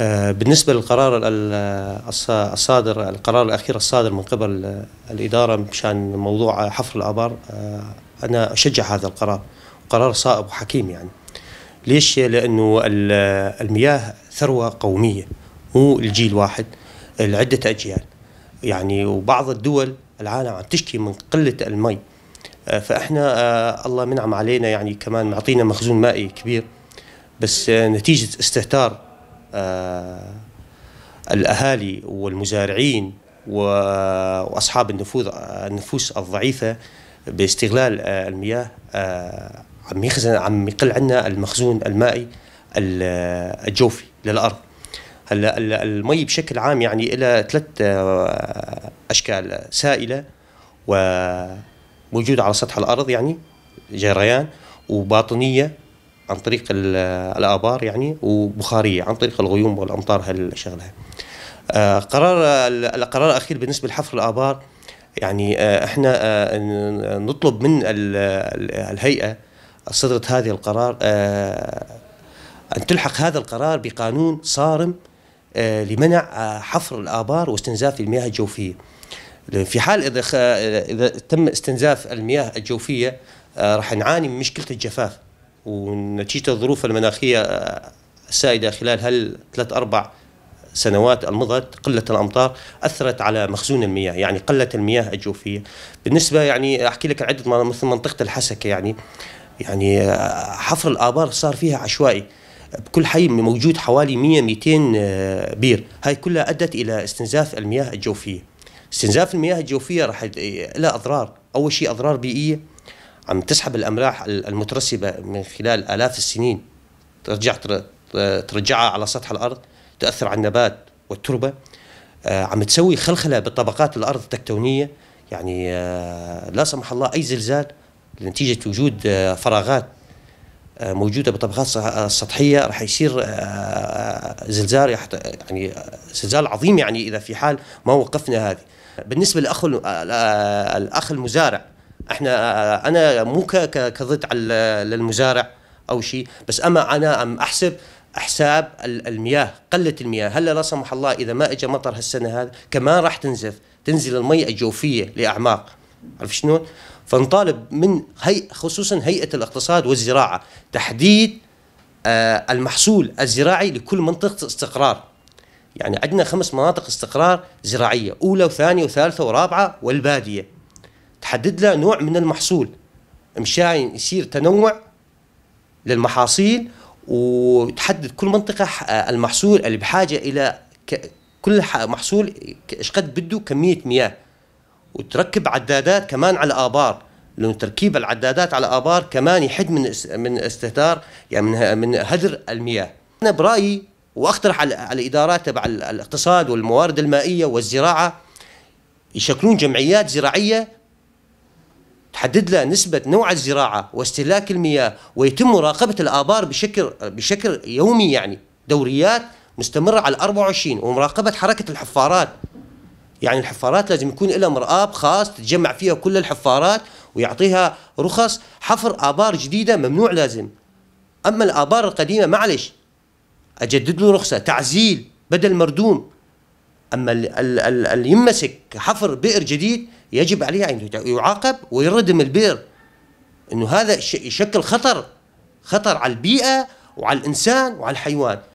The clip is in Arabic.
آه، بالنسبة للقرار الصادر القرار الأخير الصادر من قبل الإدارة مشان موضوع حفر الآبار آه، أنا أشجع هذا القرار قرار صائب وحكيم يعني ليش لأنه المياه ثروة قومية مو الجيل واحد لعدة أجيال يعني وبعض الدول العالم عم تشكي من قلة المي آه، فإحنا الله منعم علينا يعني كمان معطينا مخزون مائي كبير بس نتيجة استهتار آه، الأهالي والمزارعين وأصحاب النفوذ النفوس الضعيفة باستغلال آه، المياه آه، عم يخزن عم يقل عنا المخزون المائي الجوفي للأرض هلا المي بشكل عام يعني لها ثلاث اشكال سائله وموجوده على سطح الارض يعني جريان وباطنيه عن طريق الآبار يعني وبخارية عن طريق الغيوم والأمطار هالشغلة آه، قرار القرار الأخير بالنسبة لحفر الآبار يعني آه، احنا آه، نطلب من الهيئة صدرت هذه القرار أن تلحق هذا القرار بقانون صارم لمنع حفر الآبار واستنزاف المياه الجوفية في حال إذا, إذا تم استنزاف المياه الجوفية راح نعاني من مشكلة الجفاف ونتيجة الظروف المناخية السائدة خلال هال ثلاث أربع سنوات المضت قلة الأمطار أثرت على مخزون المياه يعني قله المياه الجوفية بالنسبة يعني أحكي لك عدة مثل منطقة الحسكة يعني يعني حفر الآبار صار فيها عشوائي بكل حي موجود حوالي 100 200 آه، بير هاي كلها أدت إلى استنزاف المياه الجوفية استنزاف المياه الجوفية راح لها أضرار أول شيء أضرار بيئية عم تسحب الاملاح المترسبه من خلال الاف السنين ترجع ترجعها على سطح الارض تأثر على النبات والتربه آه، عم تسوي خلخله بطبقات الارض التكتونيه يعني آه، لا سمح الله اي زلزال نتيجه وجود آه، فراغات موجوده بالطبقات السطحيه راح يصير زلزال يعني زلزال عظيم يعني اذا في حال ما وقفنا هذه بالنسبه للاخ الاخ المزارع احنا انا مو كضد على للمزارع او شيء بس اما انا ام احسب حساب المياه قله المياه هلا لا سمح الله اذا ما اجى مطر هالسنه هذا كمان راح تنزف تنزل المي الجوفيه لاعماق عرف شلون فنطالب من هي خصوصا هيئه الاقتصاد والزراعه تحديد آه المحصول الزراعي لكل منطقه استقرار يعني عندنا خمس مناطق استقرار زراعيه اولى وثانيه وثالثه ورابعه والباديه حدد له نوع من المحصول مشان يصير تنوع للمحاصيل وتحدد كل منطقة المحصول اللي بحاجة إلى كل محصول ايش قد بده كمية مياه وتركب عدادات كمان على آبار لأن تركيب العدادات على آبار كمان يحد من من استهتار يعني من من هدر المياه أنا برأيي وأقترح على الإدارات تبع الاقتصاد والموارد المائية والزراعة يشكلون جمعيات زراعية تحدد له نسبة نوع الزراعة واستهلاك المياه ويتم مراقبة الآبار بشكل بشكل يومي يعني دوريات مستمرة على 24 ومراقبة حركة الحفارات يعني الحفارات لازم يكون لها مرآب خاص تتجمع فيها كل الحفارات ويعطيها رخص حفر آبار جديدة ممنوع لازم أما الآبار القديمة معلش أجدد له رخصة تعزيل بدل مردوم اما اللي يمسك حفر بئر جديد يجب عليه ان يعاقب ويردم البئر انه هذا يشكل خطر خطر على البيئه وعلى الانسان وعلى الحيوان